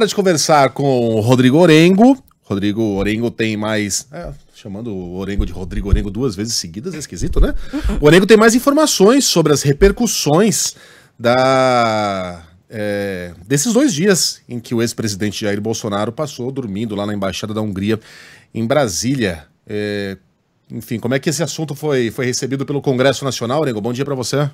hora de conversar com o Rodrigo Orengo. Rodrigo Orengo tem mais. É, chamando o Orengo de Rodrigo Orengo duas vezes seguidas, é esquisito, né? O Orengo tem mais informações sobre as repercussões da. É, desses dois dias em que o ex-presidente Jair Bolsonaro passou dormindo lá na embaixada da Hungria, em Brasília. É, enfim, como é que esse assunto foi, foi recebido pelo Congresso Nacional, Orengo? Bom dia para você.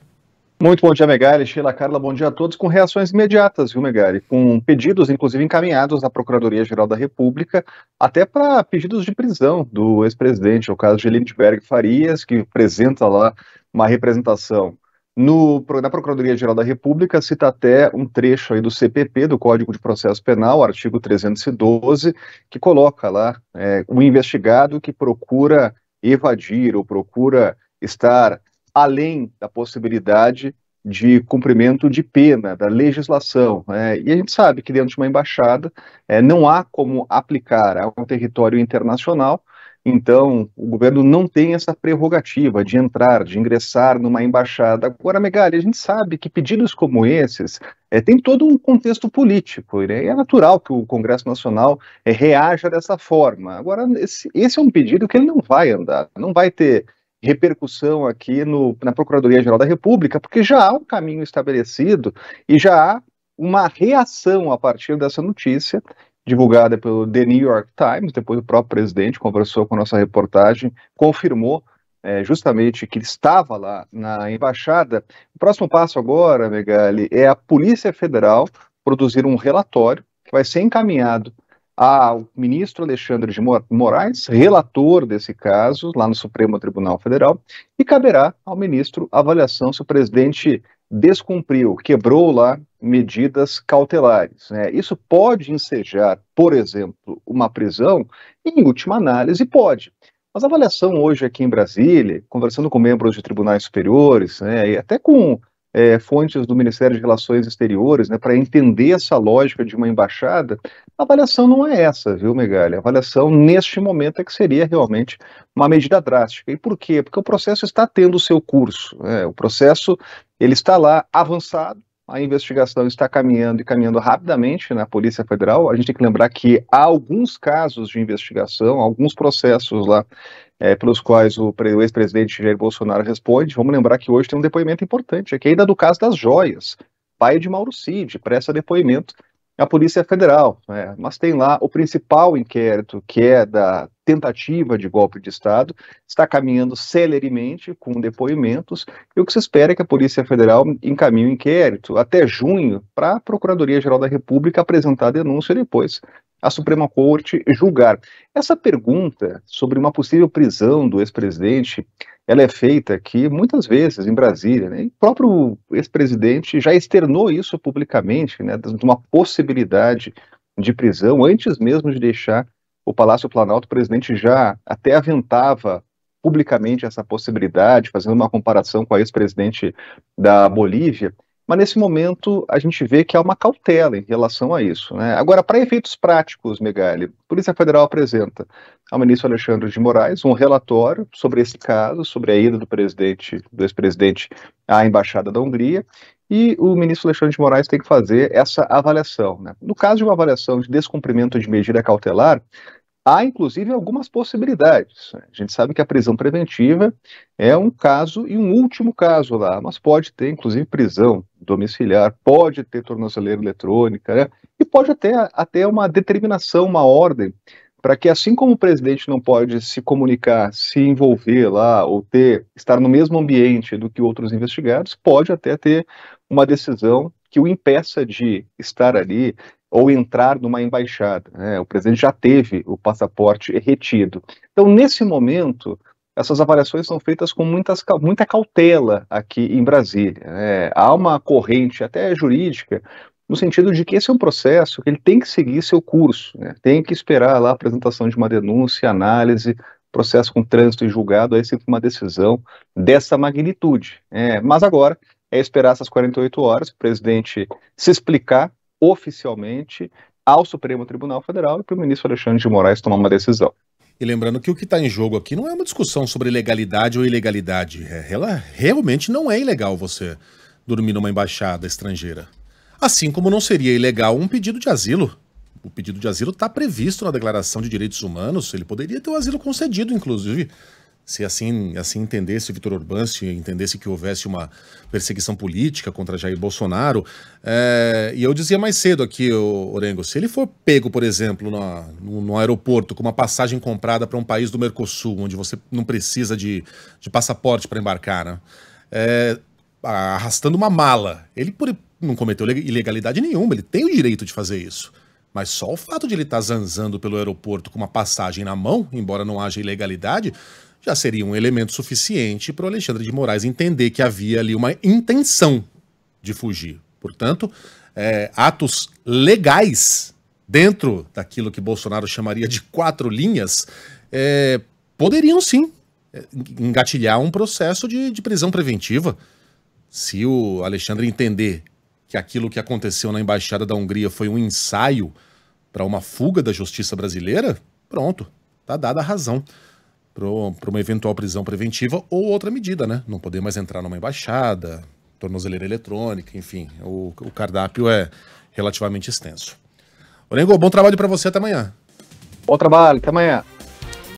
Muito bom dia, Megali. Sheila Carla, bom dia a todos. Com reações imediatas, viu, Megali? Com pedidos, inclusive encaminhados à Procuradoria-Geral da República, até para pedidos de prisão do ex-presidente, o caso de Lindbergh Farias, que apresenta lá uma representação. No, na Procuradoria-Geral da República, cita até um trecho aí do CPP, do Código de Processo Penal, artigo 312, que coloca lá o é, um investigado que procura evadir ou procura estar além da possibilidade de cumprimento de pena, da legislação. Né? E a gente sabe que dentro de uma embaixada é, não há como aplicar a um território internacional, então o governo não tem essa prerrogativa de entrar, de ingressar numa embaixada. Agora, Megali, a gente sabe que pedidos como esses é, todo um contexto político, né? e é natural que o Congresso Nacional é, reaja dessa forma. Agora, esse, esse é um pedido que ele não vai andar, não vai ter repercussão aqui no, na Procuradoria-Geral da República, porque já há um caminho estabelecido e já há uma reação a partir dessa notícia, divulgada pelo The New York Times, depois o próprio presidente conversou com a nossa reportagem, confirmou é, justamente que ele estava lá na embaixada. O próximo passo agora, Megali, é a Polícia Federal produzir um relatório que vai ser encaminhado ao ministro Alexandre de Moraes, relator desse caso lá no Supremo Tribunal Federal, e caberá ao ministro avaliação se o presidente descumpriu, quebrou lá medidas cautelares. Né? Isso pode ensejar, por exemplo, uma prisão, e, em última análise, pode. Mas a avaliação hoje aqui em Brasília, conversando com membros de tribunais superiores, né, e até com é, fontes do Ministério de Relações Exteriores, né, para entender essa lógica de uma embaixada, a avaliação não é essa, viu, Megalha? A avaliação neste momento é que seria realmente uma medida drástica. E por quê? Porque o processo está tendo o seu curso. Né? O processo ele está lá avançado, a investigação está caminhando e caminhando rapidamente na Polícia Federal. A gente tem que lembrar que há alguns casos de investigação, alguns processos lá é, pelos quais o, ex-presidente Jair Bolsonaro responde. Vamos lembrar que hoje tem um depoimento importante aqui, ainda do caso das joias. Pai de Mauro Cid presta depoimento à Polícia Federal. Né? Mas tem lá o principal inquérito, que é da tentativa de golpe de Estado, está caminhando celeremente com depoimentos, e o que se espera é que a Polícia Federal encaminhe o um inquérito até junho para a Procuradoria-Geral da República apresentar a denúncia e depois a Suprema Corte julgar. Essa pergunta sobre uma possível prisão do ex-presidente, ela é feita aqui muitas vezes em Brasília. Né? E o próprio ex-presidente já externou isso publicamente, né, de uma possibilidade de prisão antes mesmo de deixar o Palácio Planalto, o presidente já até aventava publicamente essa possibilidade, fazendo uma comparação com a ex-presidente da Bolívia, mas nesse momento a gente vê que há uma cautela em relação a isso. Né? Agora, para efeitos práticos, Megali, a Polícia Federal apresenta ao ministro Alexandre de Moraes um relatório sobre esse caso, sobre a ida do presidente, do ex-presidente à Embaixada da Hungria, e o ministro Alexandre de Moraes tem que fazer essa avaliação. Né? No caso de uma avaliação de descumprimento de medida cautelar, há inclusive algumas possibilidades. Né? A gente sabe que a prisão preventiva é um caso e um último caso lá, mas pode ter inclusive prisão domiciliar, pode ter tornozeleira eletrônica, né? e pode até até uma determinação, uma ordem para que, assim como o presidente não pode se comunicar, se envolver lá ou ter estar no mesmo ambiente do que outros investigados, pode até ter uma decisão que o impeça de estar ali ou entrar numa embaixada. Né? O presidente já teve o passaporte retido. Então, nesse momento, essas avaliações são feitas com muitas, muita cautela aqui em Brasília. Né? Há uma corrente até jurídica no sentido de que esse é um processo que ele tem que seguir seu curso, né? tem que esperar lá a apresentação de uma denúncia, análise, processo com trânsito e julgado, aí se uma decisão dessa magnitude. É, mas agora é esperar essas 48 horas, o presidente se explicar oficialmente ao Supremo Tribunal Federal e para o ministro Alexandre de Moraes tomar uma decisão. E lembrando que o que está em jogo aqui não é uma discussão sobre legalidade ou ilegalidade. É, ela realmente não é ilegal você dormir numa embaixada estrangeira. Assim como não seria ilegal um pedido de asilo. O pedido de asilo está previsto na Declaração de Direitos Humanos, ele poderia ter o asilo concedido, inclusive. Se assim, assim entendesse Vitor Urbano se entendesse que houvesse uma perseguição política contra Jair Bolsonaro. É, e eu dizia mais cedo aqui, Orengo, se ele for pego, por exemplo, no, no aeroporto com uma passagem comprada para um país do Mercosul, onde você não precisa de, de passaporte para embarcar, né? é, arrastando uma mala. Ele não cometeu ilegalidade nenhuma, ele tem o direito de fazer isso. Mas só o fato de ele estar tá zanzando pelo aeroporto com uma passagem na mão, embora não haja ilegalidade, já seria um elemento suficiente para o Alexandre de Moraes entender que havia ali uma intenção de fugir. Portanto, é, atos legais dentro daquilo que Bolsonaro chamaria de quatro linhas é, poderiam sim é, engatilhar um processo de, de prisão preventiva. Se o Alexandre entender que aquilo que aconteceu na embaixada da Hungria foi um ensaio para uma fuga da justiça brasileira, pronto, tá dada a razão para uma eventual prisão preventiva ou outra medida, né? Não poder mais entrar numa embaixada, tornozeleira eletrônica, enfim, o, o cardápio é relativamente extenso. Orengo, bom trabalho para você, até amanhã. Bom trabalho, até amanhã.